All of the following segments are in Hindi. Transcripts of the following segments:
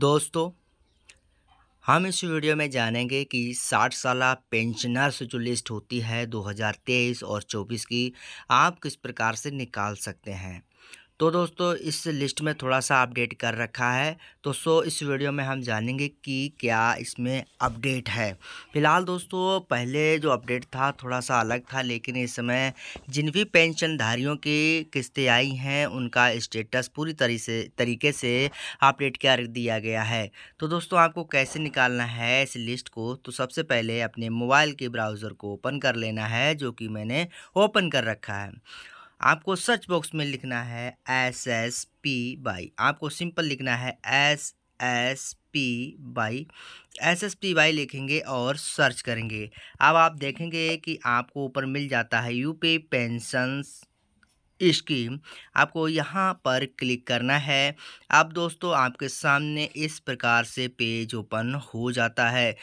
दोस्तों हम इस वीडियो में जानेंगे कि 60 साल पेंशनर्स जो लिस्ट होती है 2023 और 24 की आप किस प्रकार से निकाल सकते हैं तो दोस्तों इस लिस्ट में थोड़ा सा अपडेट कर रखा है तो सो इस वीडियो में हम जानेंगे कि क्या इसमें अपडेट है फिलहाल दोस्तों पहले जो अपडेट था थोड़ा सा अलग था लेकिन इस समय जिन भी पेंशनधारियों की किस्तें आई हैं उनका स्टेटस पूरी तरी से तरीके से अपडेट कर दिया गया है तो दोस्तों आपको कैसे निकालना है इस लिस्ट को तो सबसे पहले अपने मोबाइल के ब्राउज़र को ओपन कर लेना है जो कि मैंने ओपन कर रखा है आपको सर्च बॉक्स में लिखना है एस एस पी बाई आपको सिंपल लिखना है S S P buy S S P buy लिखेंगे और सर्च करेंगे अब आप देखेंगे कि आपको ऊपर मिल जाता है यूपी पेंशंस स्कीम आपको यहाँ पर क्लिक करना है अब दोस्तों आपके सामने इस प्रकार से पेज ओपन हो जाता है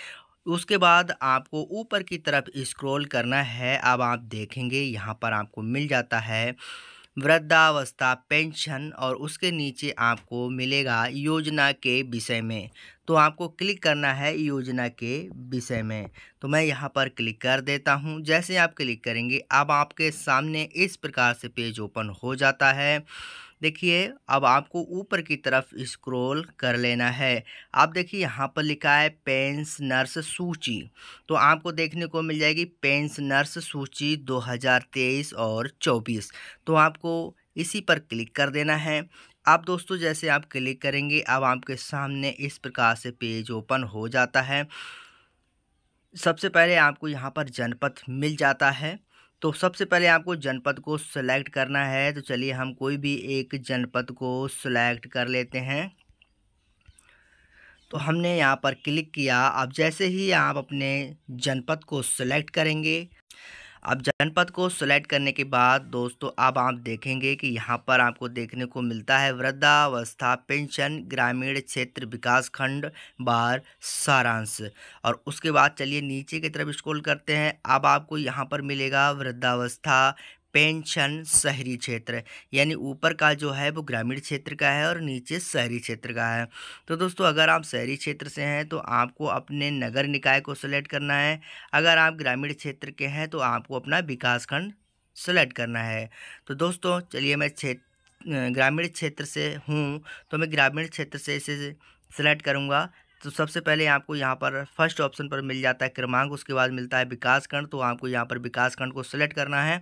उसके बाद आपको ऊपर की तरफ स्क्रॉल करना है अब आप देखेंगे यहाँ पर आपको मिल जाता है वृद्धावस्था पेंशन और उसके नीचे आपको मिलेगा योजना के विषय में तो आपको क्लिक करना है योजना के विषय में तो मैं यहाँ पर क्लिक कर देता हूँ जैसे आप क्लिक करेंगे अब आपके सामने इस प्रकार से पेज ओपन हो जाता है देखिए अब आपको ऊपर की तरफ स्क्रॉल कर लेना है आप देखिए यहाँ पर लिखा है नर्स सूची तो आपको देखने को मिल जाएगी नर्स सूची 2023 और 24 तो आपको इसी पर क्लिक कर देना है आप दोस्तों जैसे आप क्लिक करेंगे अब आपके सामने इस प्रकार से पेज ओपन हो जाता है सबसे पहले आपको यहाँ पर जनपद मिल जाता है तो सबसे पहले आपको जनपद को सिलेक्ट करना है तो चलिए हम कोई भी एक जनपद को सिलेक्ट कर लेते हैं तो हमने यहाँ पर क्लिक किया अब जैसे ही आप अपने जनपद को सिलेक्ट करेंगे अब जनपद को सिलेक्ट करने के बाद दोस्तों अब आप देखेंगे कि यहाँ पर आपको देखने को मिलता है वृद्धावस्था पेंशन ग्रामीण क्षेत्र विकास खंड बार सारांश और उसके बाद चलिए नीचे की तरफ स्क्रॉल करते हैं अब आपको यहाँ पर मिलेगा वृद्धावस्था पेंशन शहरी क्षेत्र यानी ऊपर का जो है वो ग्रामीण क्षेत्र का है और नीचे शहरी क्षेत्र का है तो दोस्तों अगर आप शहरी क्षेत्र से हैं तो आपको अपने नगर निकाय को सिलेक्ट करना है अगर आप ग्रामीण क्षेत्र के हैं तो आपको अपना विकासखंड सेलेक्ट करना है तो दोस्तों चलिए मैं क्षेत्र ग्रामीण क्षेत्र से हूँ तो मैं ग्रामीण क्षेत्र से इसे सेलेक्ट करूँगा तो सबसे पहले आपको यहाँ पर फर्स्ट ऑप्शन पर मिल जाता है क्रमांक उसके बाद मिलता है विकास खंड तो आपको यहाँ पर विकास खंड को सिलेक्ट करना है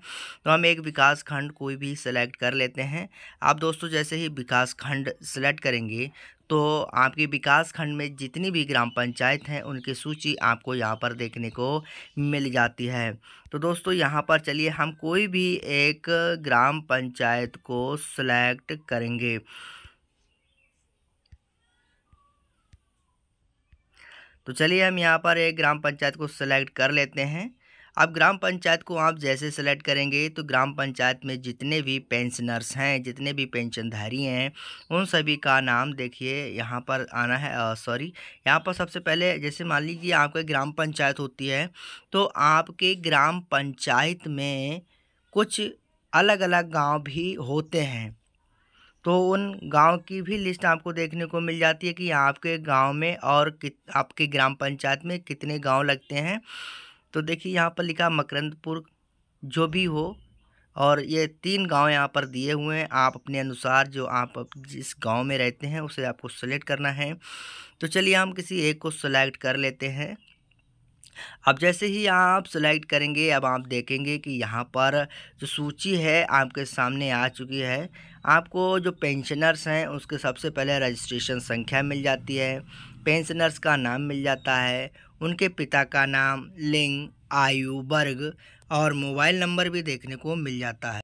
तो हम एक विकास खंड कोई भी सिलेक्ट कर लेते हैं आप दोस्तों जैसे ही विकास खंड सिलेक्ट करेंगे तो आपके विकास खंड में जितनी भी ग्राम पंचायत हैं उनकी सूची आपको यहाँ पर देखने को मिल जाती है तो दोस्तों यहाँ पर चलिए हम कोई भी एक ग्राम पंचायत को सिलेक्ट करेंगे तो चलिए हम यहाँ पर एक ग्राम पंचायत को सिलेक्ट कर लेते हैं अब ग्राम पंचायत को आप जैसे सेलेक्ट करेंगे तो ग्राम पंचायत में जितने भी पेंशनर्स हैं जितने भी पेंशनधारी हैं उन सभी का नाम देखिए यहाँ पर आना है सॉरी यहाँ पर सबसे पहले जैसे मान लीजिए आपका ग्राम पंचायत होती है तो आपके ग्राम पंचायत में कुछ अलग अलग गांव भी होते हैं तो उन गांव की भी लिस्ट आपको देखने को मिल जाती है कि आपके गांव में और कित आपके ग्राम पंचायत में कितने गांव लगते हैं तो देखिए यहाँ पर लिखा मकरंदपुर जो भी हो और ये तीन गांव यहाँ पर दिए हुए हैं आप अपने अनुसार जो आप जिस गांव में रहते हैं उसे आपको सेलेक्ट करना है तो चलिए हम किसी एक को सिलेक्ट कर लेते हैं अब जैसे ही आप सेलेक्ट करेंगे अब आप देखेंगे कि यहाँ पर जो सूची है आपके सामने आ चुकी है आपको जो पेंशनर्स हैं उसके सबसे पहले रजिस्ट्रेशन संख्या मिल जाती है पेंशनर्स का नाम मिल जाता है उनके पिता का नाम लिंग आयु वर्ग और मोबाइल नंबर भी देखने को मिल जाता है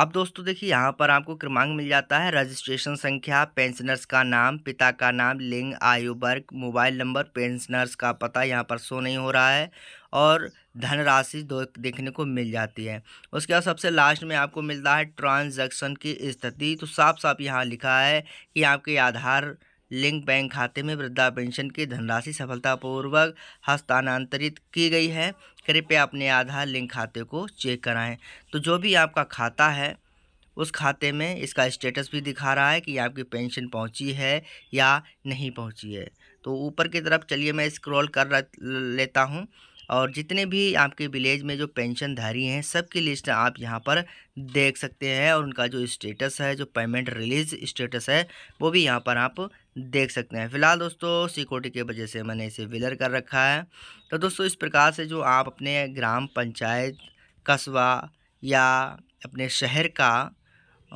अब दोस्तों देखिए यहाँ पर आपको क्रमांक मिल जाता है रजिस्ट्रेशन संख्या पेंशनर्स का नाम पिता का नाम लिंग आयु वर्ग मोबाइल नंबर पेंशनर्स का पता यहाँ पर शो नहीं हो रहा है और धनराशि देखने को मिल जाती है उसके बाद सबसे लास्ट में आपको मिलता है ट्रांजैक्शन की स्थिति तो साफ साफ यहाँ लिखा है कि आपके आधार लिंक बैंक खाते में वृद्धा पेंशन की धनराशि सफलतापूर्वक हस्तांतरित की गई है कृपया अपने आधार लिंक खाते को चेक कराएं तो जो भी आपका खाता है उस खाते में इसका स्टेटस भी दिखा रहा है कि आपकी पेंशन पहुंची है या नहीं पहुंची है तो ऊपर की तरफ चलिए मैं स्क्रॉल कर लेता हूं और जितने भी आपके विलेज में जो पेंशनधारी हैं सबकी लिस्ट आप यहाँ पर देख सकते हैं और उनका जो स्टेटस है जो पेमेंट रिलीज स्टेटस है वो भी यहाँ पर आप देख सकते हैं फिलहाल दोस्तों सिक्योरिटी के वजह से मैंने इसे विलर कर रखा है तो दोस्तों इस प्रकार से जो आप अपने ग्राम पंचायत कस्बा या अपने शहर का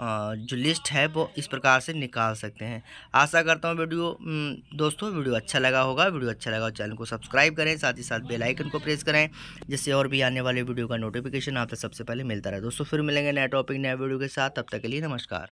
जो लिस्ट है वो इस प्रकार से निकाल सकते हैं आशा करता हूँ वीडियो दोस्तों वीडियो अच्छा लगा होगा वीडियो अच्छा लगा चैनल को सब्सक्राइब करें साथ ही साथ बेल आइकन को प्रेस करें जिससे और भी आने वाले वीडियो का नोटिफिकेशन आप तक सबसे पहले मिलता रहे दोस्तों फिर मिलेंगे नए टॉपिक नए वीडियो के साथ तब तक के लिए नमस्कार